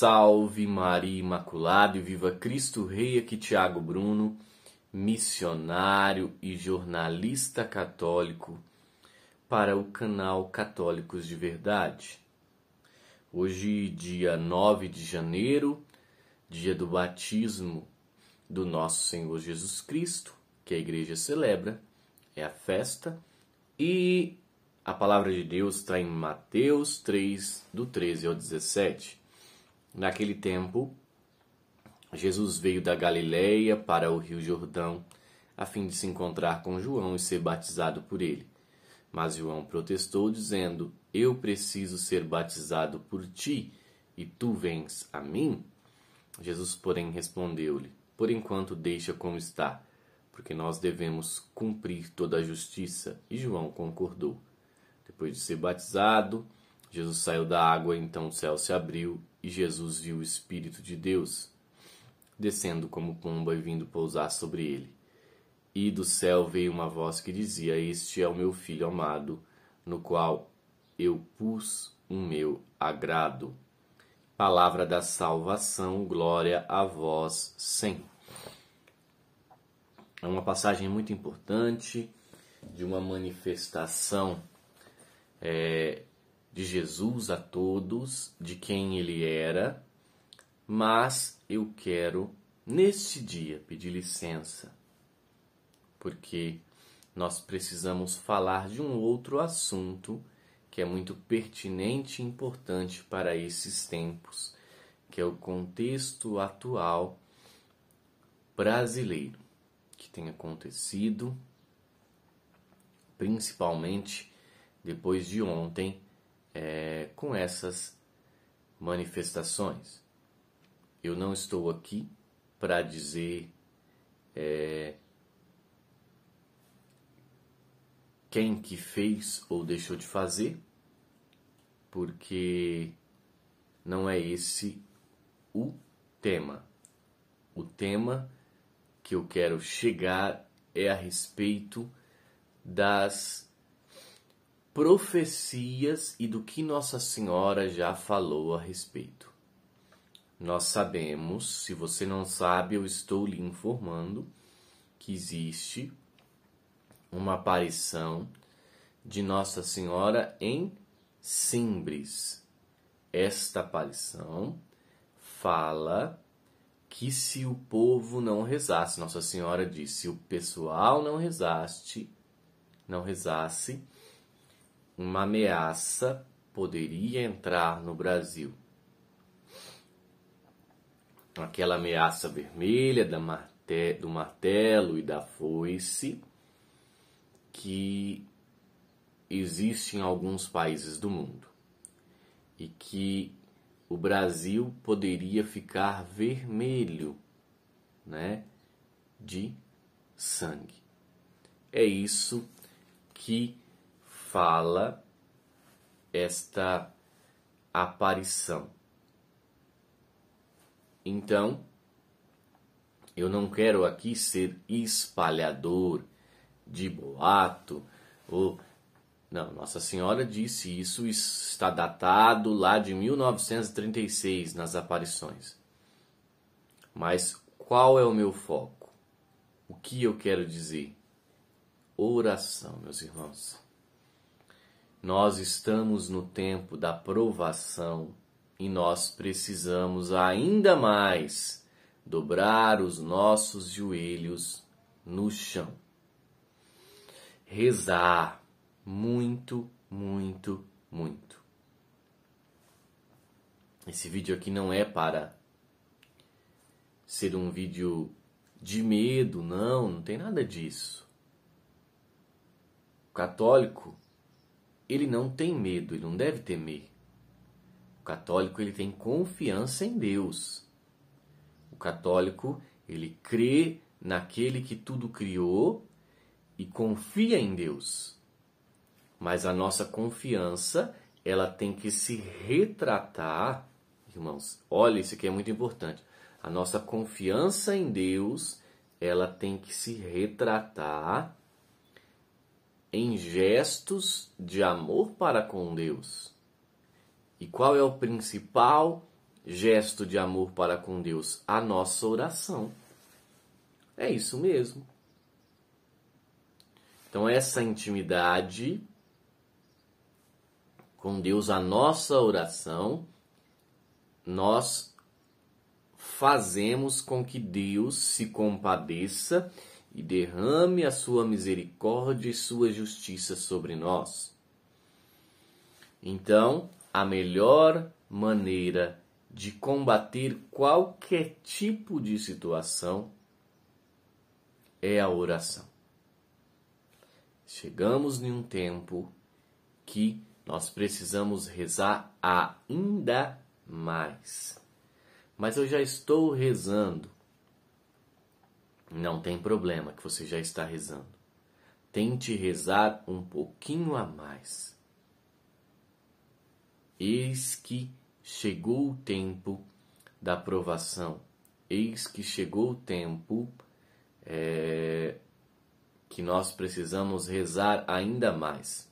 Salve Maria Imaculada e viva Cristo Rei, aqui Tiago Bruno, missionário e jornalista católico para o canal Católicos de Verdade. Hoje, dia 9 de janeiro, dia do batismo do nosso Senhor Jesus Cristo, que a igreja celebra, é a festa, e a palavra de Deus está em Mateus 3, do 13 ao 17. Naquele tempo, Jesus veio da Galiléia para o Rio Jordão, a fim de se encontrar com João e ser batizado por ele. Mas João protestou, dizendo: Eu preciso ser batizado por ti, e tu vens a mim? Jesus, porém, respondeu-lhe: Por enquanto, deixa como está, porque nós devemos cumprir toda a justiça. E João concordou. Depois de ser batizado, Jesus saiu da água, então o céu se abriu e Jesus viu o Espírito de Deus descendo como pomba e vindo pousar sobre ele. E do céu veio uma voz que dizia: Este é o meu filho amado, no qual eu pus o meu agrado. Palavra da salvação, glória a vós, Senhor. É uma passagem muito importante de uma manifestação é, de Jesus a todos, de quem ele era, mas eu quero neste dia pedir licença, porque nós precisamos falar de um outro assunto que é muito pertinente e importante para esses tempos, que é o contexto atual brasileiro que tem acontecido, principalmente depois de ontem é, com essas manifestações. Eu não estou aqui para dizer é, quem que fez ou deixou de fazer, porque não é esse o tema. O tema que eu quero chegar é a respeito das profecias e do que Nossa Senhora já falou a respeito. Nós sabemos, se você não sabe, eu estou lhe informando que existe uma aparição de Nossa Senhora em Simbres. Esta aparição fala que se o povo não rezasse, Nossa Senhora disse, se o pessoal não rezasse, não rezasse, uma ameaça poderia entrar no Brasil. Aquela ameaça vermelha da marte, do martelo e da foice que existe em alguns países do mundo e que o Brasil poderia ficar vermelho, né, de sangue. É isso que fala esta aparição. Então, eu não quero aqui ser espalhador de boato ou não, Nossa Senhora disse isso está datado lá de 1936 nas aparições. Mas qual é o meu foco? O que eu quero dizer? Oração, meus irmãos. Nós estamos no tempo da provação e nós precisamos ainda mais dobrar os nossos joelhos no chão. Rezar muito, muito, muito. Esse vídeo aqui não é para ser um vídeo de medo, não, não tem nada disso. O católico ele não tem medo, ele não deve temer. O católico ele tem confiança em Deus. O católico ele crê naquele que tudo criou e confia em Deus. Mas a nossa confiança ela tem que se retratar, irmãos. Olha, isso aqui é muito importante. A nossa confiança em Deus ela tem que se retratar em gestos de amor para com Deus. E qual é o principal gesto de amor para com Deus? A nossa oração. É isso mesmo. Então, essa intimidade com Deus, a nossa oração, nós fazemos com que Deus se compadeça e derrame a sua misericórdia e sua justiça sobre nós. Então, a melhor maneira de combater qualquer tipo de situação é a oração. Chegamos em um tempo que nós precisamos rezar ainda mais. Mas eu já estou rezando não tem problema que você já está rezando. Tente rezar um pouquinho a mais. Eis que chegou o tempo da provação. Eis que chegou o tempo é, que nós precisamos rezar ainda mais.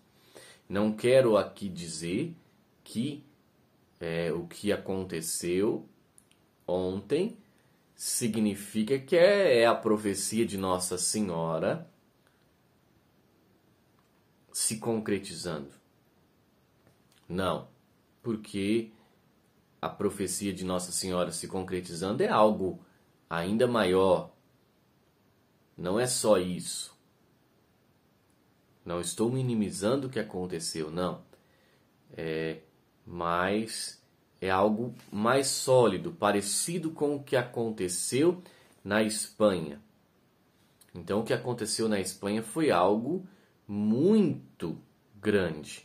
Não quero aqui dizer que é, o que aconteceu ontem significa que é, é a profecia de Nossa Senhora se concretizando. Não, porque a profecia de Nossa Senhora se concretizando é algo ainda maior. Não é só isso. Não estou minimizando o que aconteceu, não. É, mas é algo mais sólido, parecido com o que aconteceu na Espanha. Então, o que aconteceu na Espanha foi algo muito grande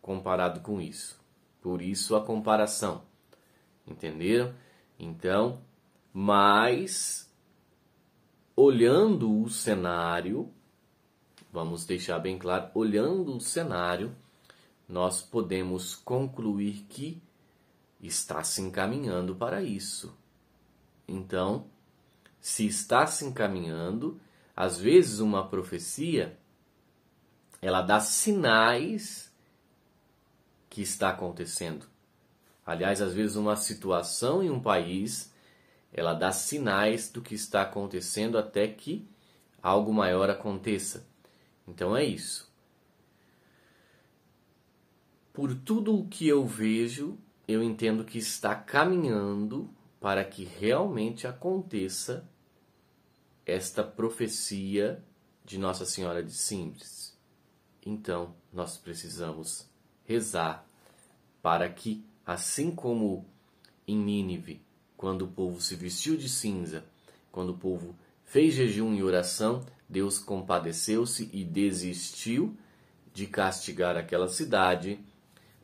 comparado com isso. Por isso a comparação. Entenderam? Então, mas olhando o cenário, vamos deixar bem claro, olhando o cenário, nós podemos concluir que está se encaminhando para isso. Então, se está se encaminhando, às vezes uma profecia ela dá sinais que está acontecendo. Aliás, às vezes uma situação em um país ela dá sinais do que está acontecendo até que algo maior aconteça. Então é isso. Por tudo o que eu vejo, eu entendo que está caminhando para que realmente aconteça esta profecia de Nossa Senhora de Simples. Então, nós precisamos rezar para que, assim como em Nínive, quando o povo se vestiu de cinza, quando o povo fez jejum e oração, Deus compadeceu-se e desistiu de castigar aquela cidade.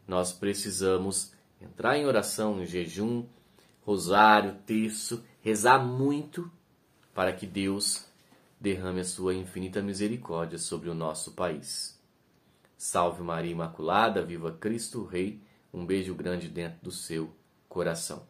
Nós precisamos entrar em oração, em jejum, rosário, terço, rezar muito para que Deus derrame a sua infinita misericórdia sobre o nosso país. Salve Maria Imaculada, viva Cristo Rei, um beijo grande dentro do seu coração.